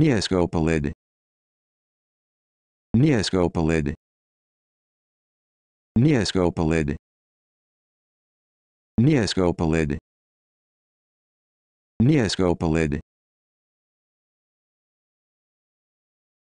Neoscopa LED. Neoscopa LED. Neoscopa LED. Neoscopa LED. Neoscopa LED.